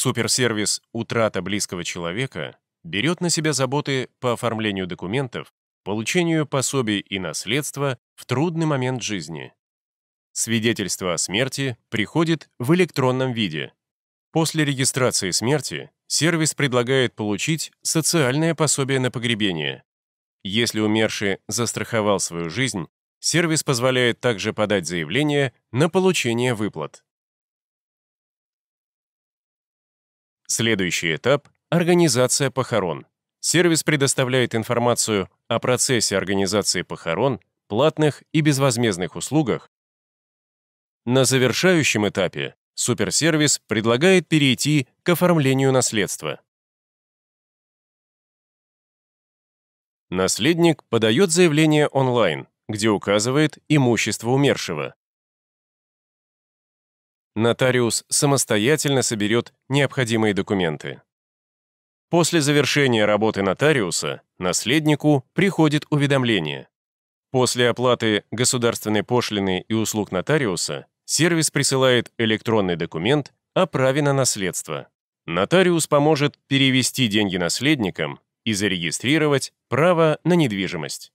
Суперсервис «Утрата близкого человека» берет на себя заботы по оформлению документов, получению пособий и наследства в трудный момент жизни. Свидетельство о смерти приходит в электронном виде. После регистрации смерти сервис предлагает получить социальное пособие на погребение. Если умерший застраховал свою жизнь, сервис позволяет также подать заявление на получение выплат. Следующий этап — организация похорон. Сервис предоставляет информацию о процессе организации похорон, платных и безвозмездных услугах. На завершающем этапе суперсервис предлагает перейти к оформлению наследства. Наследник подает заявление онлайн, где указывает имущество умершего. Нотариус самостоятельно соберет необходимые документы. После завершения работы нотариуса наследнику приходит уведомление. После оплаты государственной пошлины и услуг нотариуса сервис присылает электронный документ о праве на наследство. Нотариус поможет перевести деньги наследникам и зарегистрировать право на недвижимость.